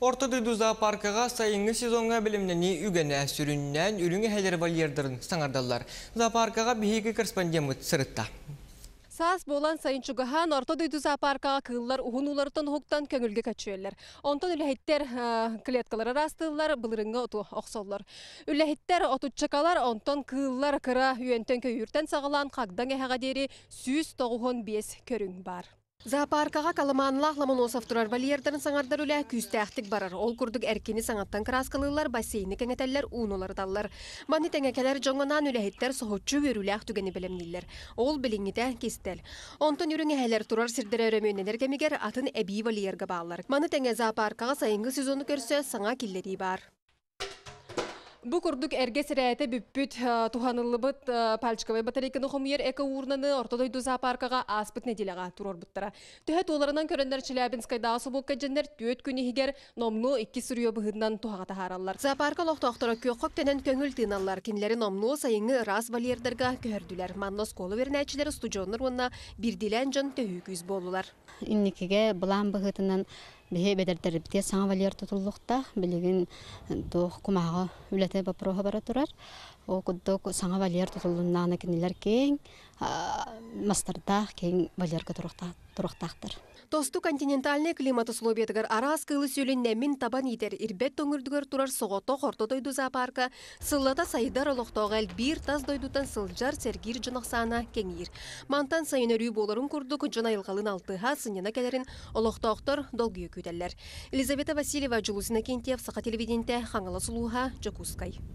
Орта дүйді зоопаркаға сайыңы сезонға білімнені үгені әсүріннен үріңі әлер вольердерін саңардалар. Зоопаркаға бейгі корреспондент сұрытта. Саас болан сайынчугахан орто дүйді зоопаркаға кыллар ухунуларытын хуктан көңілге качуэллер. Онтон үлэхиттер клеткалары растыллар, былырыңға оту оқсоллар. Үлэхиттер отутчакалар онтон кыллар кыра үйентен көйүртен сағылан қағдан сүз дери бес көрүң бар. Зоопаркаға калыманлах ламоносов тұрар валердарын саңардар үлі күстәқтік барар. Ол күрдік әркені саңаттан краскалылар, бассейні кәңетәллер, унулар даллар. Маны тәңәкәлер жоңғанан үләхеттер соғытчы өріләқ түгені білімнелер. Ол біліңіде кестел. Онтан үріңе әлер тұрар сірдер өрөмөнелер атын әбей вальерге бағалар. Маны тәңә зоопаркаға сайынғы сезону көрсе саңа келлері бар. Бу курдук эрге сирәте бүппүт э, туханылыбыт э, пальчиковый батарейканы хомуер эко урнаны ортодойду зоопаркага аспыт неделега турор буттара. Төһә толарынан көрәндер Челябинскайда асубул кәҗендер төт күне хигер номну 2 сүрүе быһыннан тухага таһараллар. Зоопарка лохтохтора көкөп тенен көңүл тыналлар кинлери номну сайыңы раз валердерга көрдүләр. Маннос колы вернәчләре студионнар уна бир дилән жан төһүк үз болдылар. Инникеге булан быһытынан Беһе бедертербите саң валер тутуллукта билигин тох э, кумага үлете бапроха бара турар. О куддо саң валер тутуллуннаны кинилер кең мастарда кең валерка турукта тұрықтақтыр. Тосту континентальный климат ұсылобетігір арас сөйлін нәмін табан етер ирбет төңірдігір тұрар соғото қорты дойду зоопарка, сыллата сайдар әл бір таз дойдутан сылжар сергир жынақсана кеңир. Мантан сайын өрі боларын күрдік жынайылғалын алтыға сынына кәлерін олықтоқтыр долгүйі Лизавета Елизавета Васильева, Жулусина Кентев, Сақа телевиденте, Хаңала сулуха